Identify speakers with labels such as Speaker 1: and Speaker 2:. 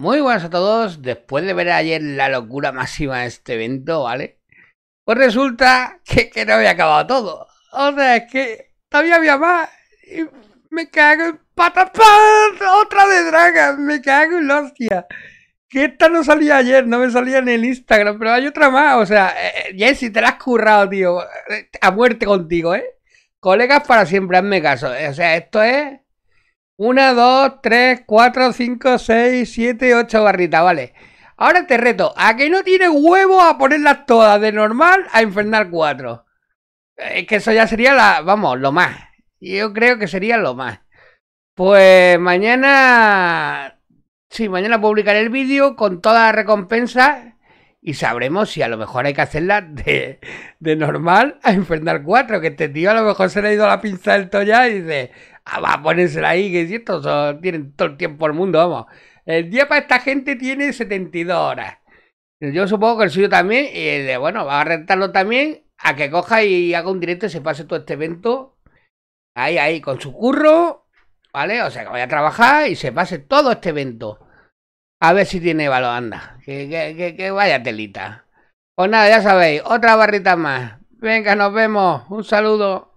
Speaker 1: Muy buenas a todos, después de ver ayer la locura máxima de este evento, ¿vale? Pues resulta que, no había acabado todo. O sea, es que todavía había más. Y me cago en patas, otra de dragas, me cago en la hostia. Que esta no salía ayer, no me salía en el Instagram, pero hay otra más. O sea, eh, eh te la has currado, tío. Eh, a muerte contigo, ¿eh? Colegas para siempre, hazme caso. Eh, o sea, esto es una, dos, tres, cuatro, cinco, seis, siete, ocho barritas, vale. Ahora te reto, a que no tiene huevo a ponerlas todas de normal a Infernal 4. Es que eso ya sería la, vamos, lo más. Yo creo que sería lo más. Pues mañana... Sí, mañana publicaré el vídeo con todas las recompensas y sabremos si a lo mejor hay que hacerlas de, de normal a Infernal 4, que este tío a lo mejor se le ha ido la pinza del toya y dice, Ah, va a ponérsela ahí, que es cierto, tienen todo el tiempo el mundo, vamos. El día para esta gente tiene 72 horas. Yo supongo que el suyo también, y bueno, va a rentarlo también a que coja y haga un directo y se pase todo este evento ahí, ahí, con su curro, ¿vale? O sea, que vaya a trabajar y se pase todo este evento. A ver si tiene valor, anda. Que, que vaya telita. Pues nada, ya sabéis, otra barrita más. Venga, nos vemos. Un saludo.